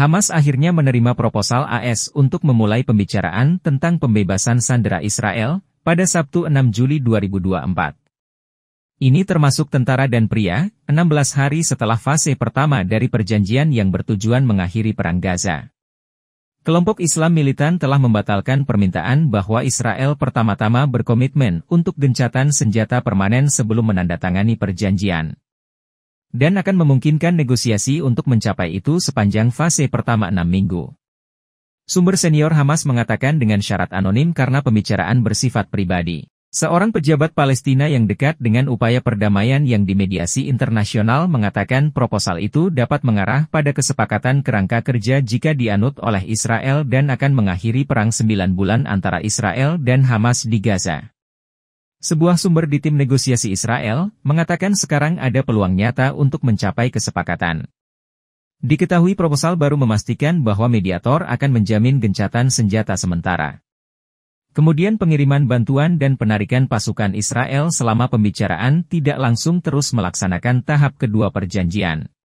Hamas akhirnya menerima proposal AS untuk memulai pembicaraan tentang pembebasan sandera Israel pada Sabtu 6 Juli 2024. Ini termasuk tentara dan pria, 16 hari setelah fase pertama dari perjanjian yang bertujuan mengakhiri Perang Gaza. Kelompok Islam militan telah membatalkan permintaan bahwa Israel pertama-tama berkomitmen untuk gencatan senjata permanen sebelum menandatangani perjanjian dan akan memungkinkan negosiasi untuk mencapai itu sepanjang fase pertama enam minggu. Sumber senior Hamas mengatakan dengan syarat anonim karena pembicaraan bersifat pribadi. Seorang pejabat Palestina yang dekat dengan upaya perdamaian yang dimediasi internasional mengatakan proposal itu dapat mengarah pada kesepakatan kerangka kerja jika dianut oleh Israel dan akan mengakhiri perang sembilan bulan antara Israel dan Hamas di Gaza. Sebuah sumber di tim negosiasi Israel mengatakan sekarang ada peluang nyata untuk mencapai kesepakatan. Diketahui proposal baru memastikan bahwa mediator akan menjamin gencatan senjata sementara. Kemudian pengiriman bantuan dan penarikan pasukan Israel selama pembicaraan tidak langsung terus melaksanakan tahap kedua perjanjian.